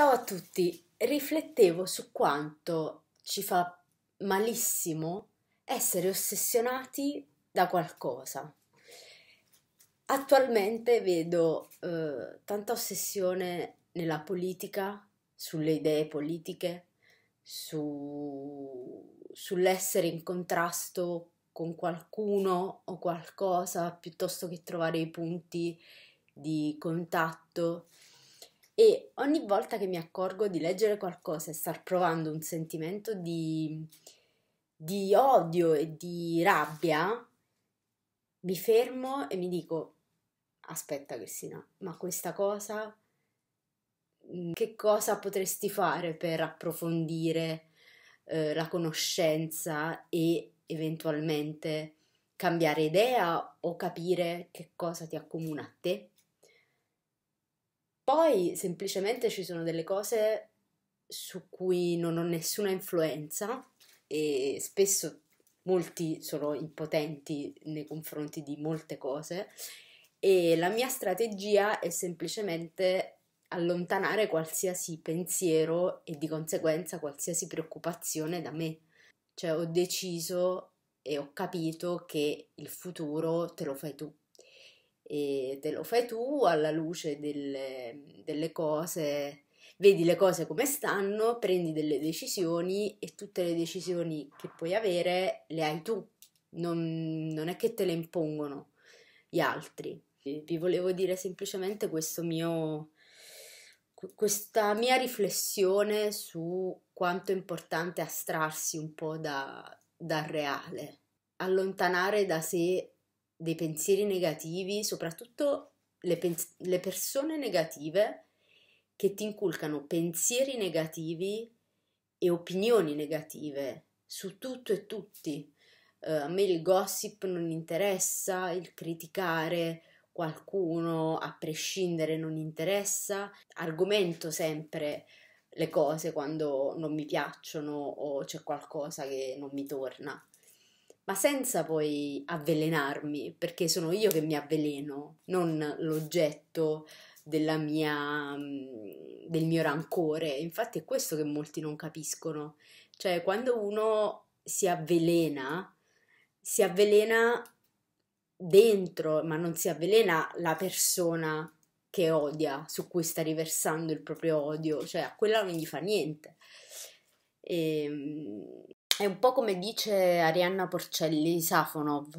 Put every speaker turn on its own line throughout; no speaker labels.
Ciao a tutti, riflettevo su quanto ci fa malissimo essere ossessionati da qualcosa. Attualmente vedo eh, tanta ossessione nella politica, sulle idee politiche, su, sull'essere in contrasto con qualcuno o qualcosa piuttosto che trovare i punti di contatto e ogni volta che mi accorgo di leggere qualcosa e star provando un sentimento di, di odio e di rabbia, mi fermo e mi dico, aspetta Cristina, ma questa cosa, mm, che cosa potresti fare per approfondire eh, la conoscenza e eventualmente cambiare idea o capire che cosa ti accomuna a te? Poi semplicemente ci sono delle cose su cui non ho nessuna influenza e spesso molti sono impotenti nei confronti di molte cose e la mia strategia è semplicemente allontanare qualsiasi pensiero e di conseguenza qualsiasi preoccupazione da me. Cioè ho deciso e ho capito che il futuro te lo fai tu e te lo fai tu alla luce delle, delle cose, vedi le cose come stanno, prendi delle decisioni e tutte le decisioni che puoi avere le hai tu, non, non è che te le impongono gli altri. Vi volevo dire semplicemente questo mio questa mia riflessione su quanto è importante astrarsi un po' da, dal reale, allontanare da sé dei pensieri negativi, soprattutto le, pens- le persone negative che ti inculcano pensieri negativi e opinioni negative su tutto e tutti. Uh, a me il gossip non interessa, il criticare qualcuno a prescindere non interessa, argomento sempre le cose quando non mi piacciono o c'è qualcosa che non mi torna ma senza poi avvelenarmi, perché sono io che mi avveleno, non l'oggetto della mia, mm, del mio rancore. Infatti è questo che molti non capiscono. Cioè, quando uno si avvelena, si avvelena dentro, ma non si avvelena la persona che odia, su cui sta riversando il proprio odio, cioè a quella non gli fa niente. E, ehm, è un po' come dice Arianna Porcelli Safonov,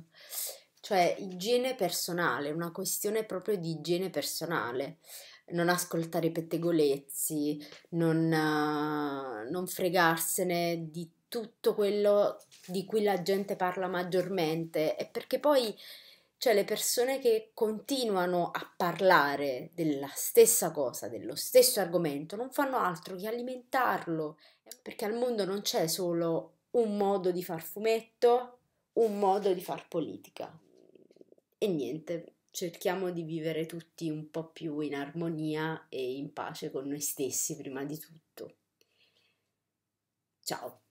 cioè igiene personale, una questione proprio di igiene personale. Non ascoltare i pettegolezzi, non, eh, non fregarsene di tutto quello di cui la gente parla maggiormente e perché poi cioè le persone che continuano a parlare della stessa cosa, dello stesso argomento, non fanno altro che alimentarlo, perché al mondo non c'è solo un modo di far fumetto, un modo di far politica. E niente, cerchiamo di vivere tutti un po' più in armonia e in pace con noi stessi prima di tutto. Ciao!